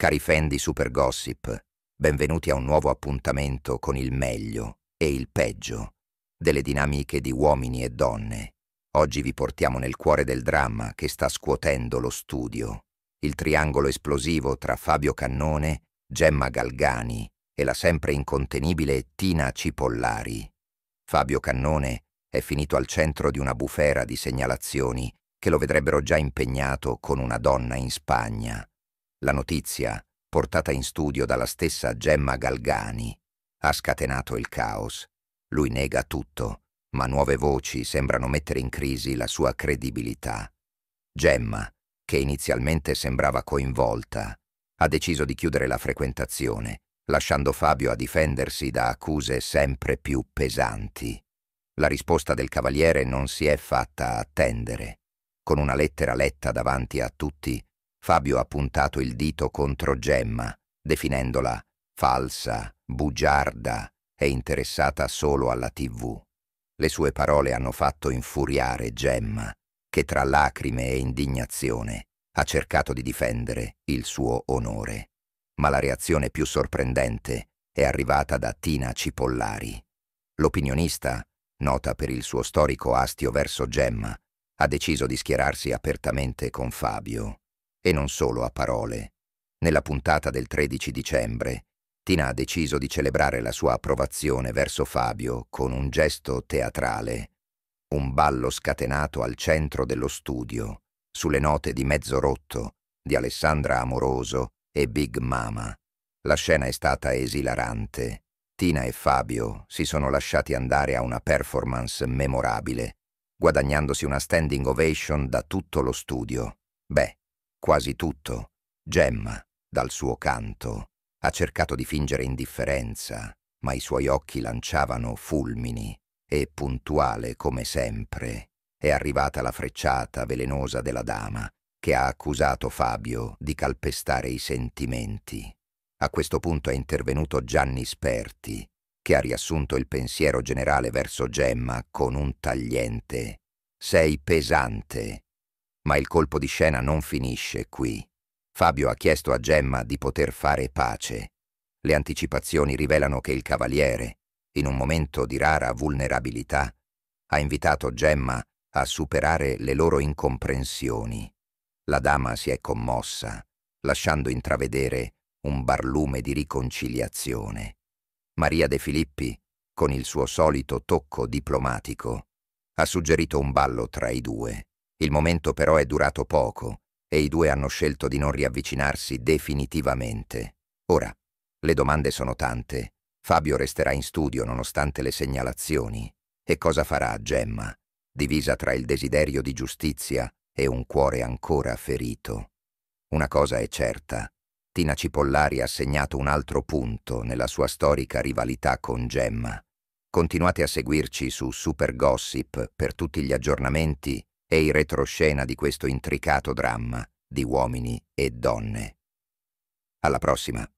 Cari fan di Super Gossip, benvenuti a un nuovo appuntamento con il meglio e il peggio delle dinamiche di uomini e donne. Oggi vi portiamo nel cuore del dramma che sta scuotendo lo studio, il triangolo esplosivo tra Fabio Cannone, Gemma Galgani e la sempre incontenibile Tina Cipollari. Fabio Cannone è finito al centro di una bufera di segnalazioni che lo vedrebbero già impegnato con una donna in Spagna la notizia, portata in studio dalla stessa Gemma Galgani, ha scatenato il caos. Lui nega tutto, ma nuove voci sembrano mettere in crisi la sua credibilità. Gemma, che inizialmente sembrava coinvolta, ha deciso di chiudere la frequentazione, lasciando Fabio a difendersi da accuse sempre più pesanti. La risposta del cavaliere non si è fatta attendere. Con una lettera letta davanti a tutti, Fabio ha puntato il dito contro Gemma, definendola falsa, bugiarda e interessata solo alla tv. Le sue parole hanno fatto infuriare Gemma, che tra lacrime e indignazione ha cercato di difendere il suo onore. Ma la reazione più sorprendente è arrivata da Tina Cipollari. L'opinionista, nota per il suo storico astio verso Gemma, ha deciso di schierarsi apertamente con Fabio e non solo a parole. Nella puntata del 13 dicembre, Tina ha deciso di celebrare la sua approvazione verso Fabio con un gesto teatrale, un ballo scatenato al centro dello studio, sulle note di Mezzo Rotto, di Alessandra Amoroso e Big Mama. La scena è stata esilarante. Tina e Fabio si sono lasciati andare a una performance memorabile, guadagnandosi una standing ovation da tutto lo studio. Beh, Quasi tutto, Gemma, dal suo canto, ha cercato di fingere indifferenza, ma i suoi occhi lanciavano fulmini e, puntuale come sempre, è arrivata la frecciata velenosa della dama che ha accusato Fabio di calpestare i sentimenti. A questo punto è intervenuto Gianni Sperti, che ha riassunto il pensiero generale verso Gemma con un tagliente. Sei pesante, ma il colpo di scena non finisce qui. Fabio ha chiesto a Gemma di poter fare pace. Le anticipazioni rivelano che il cavaliere, in un momento di rara vulnerabilità, ha invitato Gemma a superare le loro incomprensioni. La dama si è commossa, lasciando intravedere un barlume di riconciliazione. Maria De Filippi, con il suo solito tocco diplomatico, ha suggerito un ballo tra i due. Il momento però è durato poco e i due hanno scelto di non riavvicinarsi definitivamente. Ora, le domande sono tante. Fabio resterà in studio nonostante le segnalazioni. E cosa farà Gemma, divisa tra il desiderio di giustizia e un cuore ancora ferito? Una cosa è certa. Tina Cipollari ha segnato un altro punto nella sua storica rivalità con Gemma. Continuate a seguirci su Super Gossip per tutti gli aggiornamenti e i retroscena di questo intricato dramma di uomini e donne. Alla prossima!